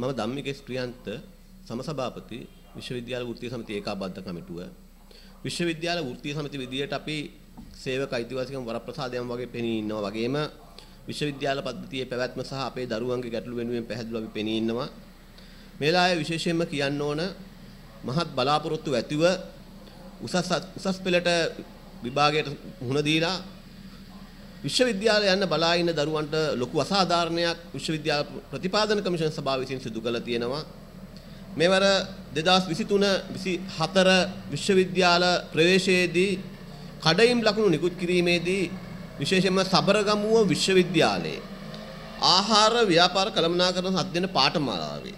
මම ධම්මිකේ ස්ත්‍රියන්ත සමසභාපති විශ්වවිද්‍යාල වෘත්තීය සමිතිය ඒකාබද්ධ කමිටුව විශ්වවිද්‍යාල වෘත්තීය සමිති විදියට අපි සේවක අයිතිවාසිකම් වරප්‍රසාදයන් වගේ පෙනී ඉන්නවා වගේම විශ්වවිද්‍යාල පද්ධතියේ පැවැත්ම සහ අපේ දරුවන්ගේ ගැටලු වෙනුවෙන් පැහැදිලිව අපි පෙනී ඉන්නවා මේ ලායේ විශේෂයෙන්ම කියන්න ඕන මහත් බලාපොරොත්තු ඇතිව උසස් උසස් පෙළට විභාගයට මුහුණ දීලා විශ්වවිද්‍යාල යන්න බලා ඉන්න දරුවන්ට ලොකු අසාධාරණයක් විශ්වවිද්‍යාල ප්‍රතිපාදන කමිෂන් සභාව විසින් සිදු කළා තියෙනවා. මෙවර 2023 24 විශ්වවිද්‍යාල ප්‍රවේශයේදී කඩයිම් ලකුණු නිකුත් කිරීමේදී විශේෂයෙන්ම සබරගමුව විශ්වවිද්‍යාලයේ ආහාර ව්‍යාපාර කළමනාකරණ අධ්‍යයන පාඨමාලාවේ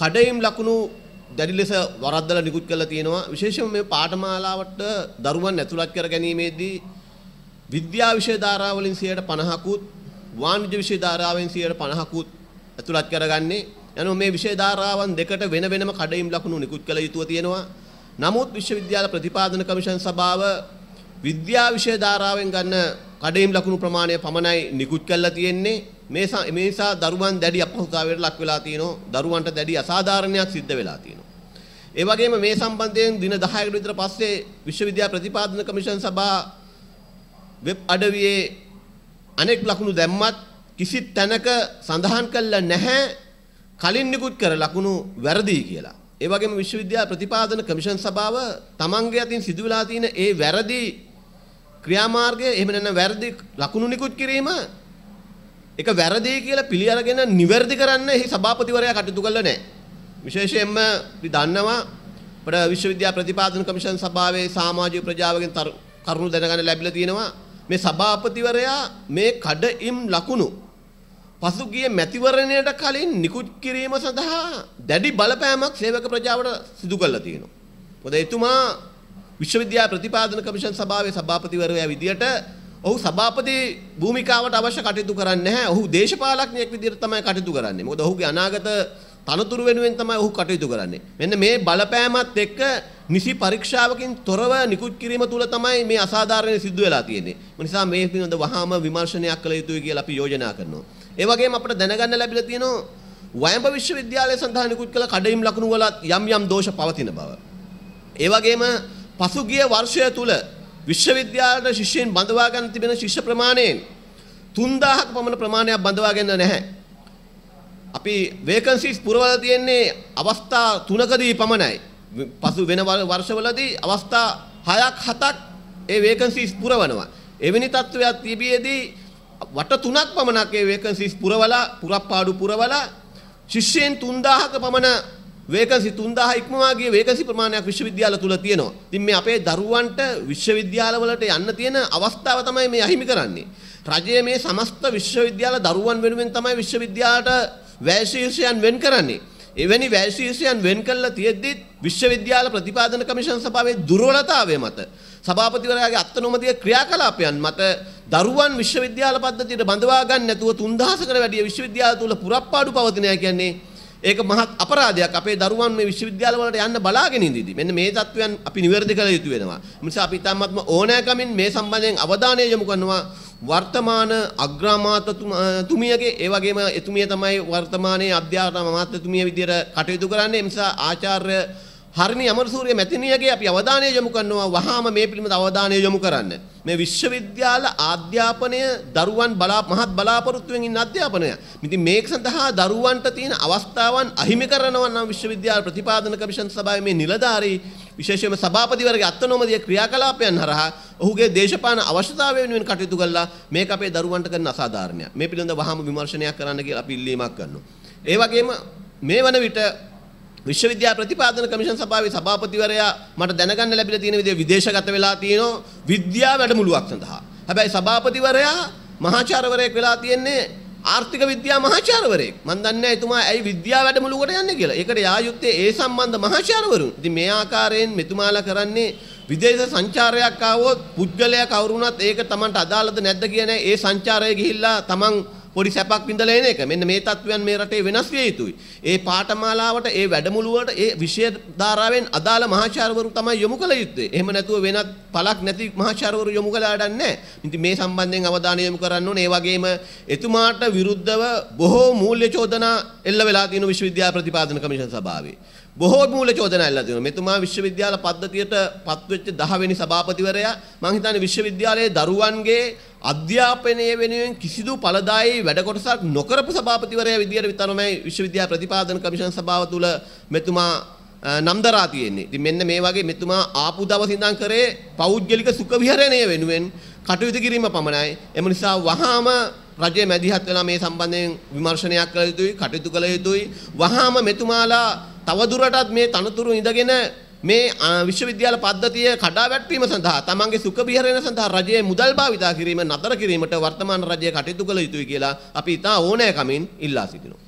කඩයිම් ලකුණු දැඩි ලෙස වරද්දලා නිකුත් කරලා තියෙනවා විශේෂයෙන්ම මේ පාඨමාලාවට දරුවන් ඇතුළත් කර ගැනීමේදී විද්‍යා විෂය ධාරාවලින් 50%කුත් වාණිජ්‍ය විෂය ධාරාවෙන් 50%කුත් ඇතුළත් කරගන්නේ යනු මේ විෂය ධාරාවන් දෙකට වෙන වෙනම කඩයිම් ලකුණු නිකුත් කළ යුතුව තියෙනවා. නමුත් විශ්වවිද්‍යාල ප්‍රතිපාදන කමිෂන් සභාව විද්‍යා විෂය ධාරාවෙන් ගන්න කඩයිම් ලකුණු ප්‍රමාණය පමණයි නිකුත් කළා තියෙන්නේ. මේ මේ නිසා දරුවන් දැඩි අපහසුතාවයට ලක් වෙලා තියෙනවා. දරුවන්ට දැඩි අසාධාරණයක් සිද්ධ වෙලා තියෙනවා. ඒ වගේම මේ සම්බන්ධයෙන් දින 10කට විතර පස්සේ විශ්වවිද්‍යාල ප්‍රතිපාදන කමිෂන් සභාව වෙබ් අඩවියේ අනෙක් ලකුණු දැම්මත් කිසිත් තැනක සඳහන් කළා නැහැ කලින් නිකුත් කර ලකුණු වැරදි කියලා. ඒ වගේම විශ්වවිද්‍යාල ප්‍රතිපාදන කමිෂන් සභාව තමන්ගේ අතින් සිදු වෙලා තියෙන ඒ වැරදි ක්‍රියාමාර්ගය එහෙම නැත්නම් වැරදි ලකුණු නිකුත් කිරීම ඒක වැරදි කියලා පිළි අරගෙන නිවැරදි කරන්න එහි සභාපතිවරයා කටයුතු කළා නැහැ. විශේෂයෙන්ම අපි දන්නවා අපේ විශ්වවිද්‍යාල ප්‍රතිපාදන කමිෂන් සභාවේ සමාජීය ප්‍රජාවගෙන් කරුණු දැනගන්න ලැබිලා තියෙනවා මේ සභාපතිවරයා මේ කඩඉම් ලකුණු පසුගිය මැතිවරණයට කලින් නිකුත් කිරීම සඳහා දැඩි බලපෑමක් සේවක ප්‍රජාවට සිදු කළා තියෙනවා. මොකද එතුමා විශ්වවිද්‍යාල ප්‍රතිපාදන කමිෂන් සභාවේ සභාපතිවරයා විදියට ඔහු සභාපති භූමිකාවට අවශ්‍ය කටයුතු කරන්නේ නැහැ. ඔහු දේශපාලඥයෙක් විදියට තමයි කටයුතු කරන්නේ. මොකද ඔහුගේ අනාගත තනතුරු වෙනුවෙන් තමයි ඔහු කටයුතු කරන්නේ. මෙන්න මේ බලපෑමත් එක්ක නිසි පරීක්ෂාවකින් තොරව නිකුත් කිරීම තුළ තමයි මේ අසාධාරණය සිද්ධ වෙලා තියෙන්නේ. ඒ නිසා මේ පිළිබඳ වහාම විමර්ශනයක් කළ යුතුයි කියලා අපි යෝජනා කරනවා. ඒ වගේම අපිට දැනගන්න ලැබිලා තියෙනවා වයඹ විශ්වවිද්‍යාලය සඳහා නිකුත් කළ කඩයිම් ලකුණු වල යම් යම් දෝෂ පවතින බව. ඒ වගේම පසුගිය වර්ෂය තුළ විශ්වවිද්‍යාලයට ශිෂ්‍යයන් බඳවා ගන්න තිබෙන ශිෂ්‍ය ප්‍රමාණයෙන් 3000ක පමණ ප්‍රමාණයක් බඳවාගෙන නැහැ. අපි වේකන්සිස් පුරවලා තියෙන්නේ අවස්ථා තුනකදී පමණයි. පසු වෙන වර්ෂවලදී අවස්ථා 6ක් 7ක් ඒ වේකන්සිස් පුරවනවා. එවැනි තත්ත්වයක් තිබියේදී වට තුනක් පමණක් ඒ වේකන්සිස් පුරවලා පුරප්පාඩු පුරවලා ශිෂ්‍යයන් 3000ක පමණ වේකන්සි 3000 ඉක්මවා ගිය වේකන්සි ප්‍රමාණයක් විශ්වවිද්‍යාල තුල තියෙනවා. ඉතින් මේ අපේ දරුවන්ට විශ්වවිද්‍යාලවලට යන්න තියෙන අවස්ථාව තමයි මේ අහිමි කරන්නේ. රජය මේ සමස්ත විශ්වවිද්‍යාල දරුවන් වෙනුවෙන් තමයි විශ්වවිද්‍යාලට වැයශීර්ෂයන් වෙන් කරන්නේ. එවැනි වැයශීර්ෂයන් වෙන් කළා තියෙද්දි විශ්වවිද්‍යාල ප්‍රතිපාදන කමිෂන් සභාවේ දුර්වලතාවය මත සභාපතිවරයාගේ අත්නොමතික ක්‍රියාකලාපයන් මත දරුවන් විශ්වවිද්‍යාල පද්ධතියට බඳවා ගන්න නැතුව 3000කට වැඩිය විශ්වවිද්‍යාල තුල පුරප්පාඩු පවතිනවා කියන්නේ ඒක මහත් අපරාධයක් අපේ දරුවන් මේ විශ්වවිද්‍යාල වලට යන්න බලාගෙන ඉඳිදී මෙන්න මේ தත්වයන් අපි නිවැරදි කළ යුතු වෙනවා. ඒ නිසා අපි තාමත්ම ඕනෑකමින් මේ සම්බන්ධයෙන් අවධානය යොමු කරනවා වර්තමාන අග්‍රාමාත්‍යතුමියගේ ඒ වගේම එතුමිය තමයි වර්තමානයේ අධ්‍යාපන අමාත්‍යතුමිය විදියට කටයුතු කරන්නේ. නිසා ආචාර්ය හරිනි අමරසූරිය මැතිණියගේ අපි අවධානය යොමු කරනවා වහාම මේ පිළිබඳ අවධානය යොමු කරන්න. මේ විශ්වවිද්‍යාල අධ්‍යාපනය දරුවන් බලා මහත් බලාපොරොත්තුවෙන් ඉන්න අධ්‍යාපනය. ඉතින් මේක සඳහා දරුවන්ට තියෙන අවස්ථාවන් අහිමි කරනවා නම් විශ්වවිද්‍යාල ප්‍රතිපාදන කමිෂන් සභාවේ මේ නිලධාරී විශේෂයෙන්ම සභාපතිවරගේ අත්නොමදිය ක්‍රියාකලාපයන් හරහා ඔහුගේ දේශපාලන අවශ්‍යතාවය වෙනුවෙන් කටයුතු කළා මේක අපේ දරුවන්ට කරන අසාධාරණයක්. මේ පිළිබඳව වහාම විමර්ශනයක් කරන්න කියලා අපි ඉල්ලීමක් කරනවා. ඒ වගේම මේ වන විට විශ්වවිද්‍යාල ප්‍රතිපාදන කමිෂන් සභාවේ සභාපතිවරයා මට දැනගන්න ලැබිලා තියෙන විදිහ විදේශගත වෙලා තියෙනවා විද්‍යා වැඩමුළුවක් සඳහා. හැබැයි සභාපතිවරයා මහාචාර්යවරයෙක් වෙලා තියෙන්නේ ආර්ථික විද්‍යා මහාචාර්යවරයෙක්. මම දන්නේ නැහැ එතුමා ඇයි විද්‍යා වැඩමුළුවකට යන්නේ කියලා. ඒකට යා යුත්තේ ඒ සම්බන්ධ මහාචාර්යවරුන්. ඉතින් මේ ආකාරයෙන් මෙතුමාලා කරන්නේ විදේශ සංචාරයක් ආවොත් පුද්ගලයා කවුරුණත් ඒක Tamanට අදාළද නැද්ද කියන ඒ සංචාරය ගිහිල්ලා Taman පොඩි සැපක් විඳලා එන එක. මෙන්න මේ தත්වයන් මේ රටේ වෙනස් විය යුතුයි. ඒ පාඨමාලාවට, ඒ වැඩමුළුවට, ඒ විෂය ධාරාවෙන් අදාළ මහාචාර්යවරු තමයි යොමු කළ යුත්තේ. එහෙම නැතුව වෙනත් පළක් නැති මහාචාර්යවරු යොමු කළා ඩන්නේ. ඉතින් මේ සම්බන්ධයෙන් අවධානය යොමු කරන්න ඕනේ. ඒ වගේම එතුමාට විරුද්ධව බොහෝ මූල්‍ය චෝදනා එල්ල වෙලා තියෙන විශ්වවිද්‍යාල ප්‍රතිපාදන කමිෂන් සභාවේ. බොහෝ මූල චෝදනා එල්ලලා තියෙනවා. මෙතුමා විශ්වවිද්‍යාල පද්ධතියට පත්වෙච්ච 10 වෙනි සභාපතිවරයා. මම හිතන්නේ විශ්වවිද්‍යාලයේ දරුවන්ගේ අධ්‍යාපනය වෙනුවෙන් කිසිදු පළදායි වැඩ කොටසක් නොකරපු සභාපතිවරයා විදියට විතරමයි විශ්වවිද්‍යාල ප්‍රතිපාදන කමිෂන් සභාව තුල මෙතුමා නම් දරා තියෙන්නේ. ඉතින් මෙන්න මේ වගේ මෙතුමා ආපු දවස් ඉඳන් කරේ පෞද්ගලික සුඛ විහරණය වෙනුවෙන් කටයුතු කිරීම පමණයි. එම නිසා වහාම රජයේ මැදිහත් වෙලා මේ සම්බන්ධයෙන් විමර්ශනයක් කළ යුතුයි, කටයුතු කළ යුතුයි. වහාම මෙතුමාලා තවදුරටත් මේ තනතුරු ඉඳගෙන මේ විශ්වවිද්‍යාල පද්ධතිය කඩා වැටීම සඳහා තමන්ගේ සුඛ විහරණය සඳහා රජයේ මුදල් භාවිතා කිරීම නතර කිරීමට වර්තමාන රජය කටයුතු කළ යුතුයි කියලා අපි ඉතා ඕනෑකමින් ඉල්ලා සිටිනවා.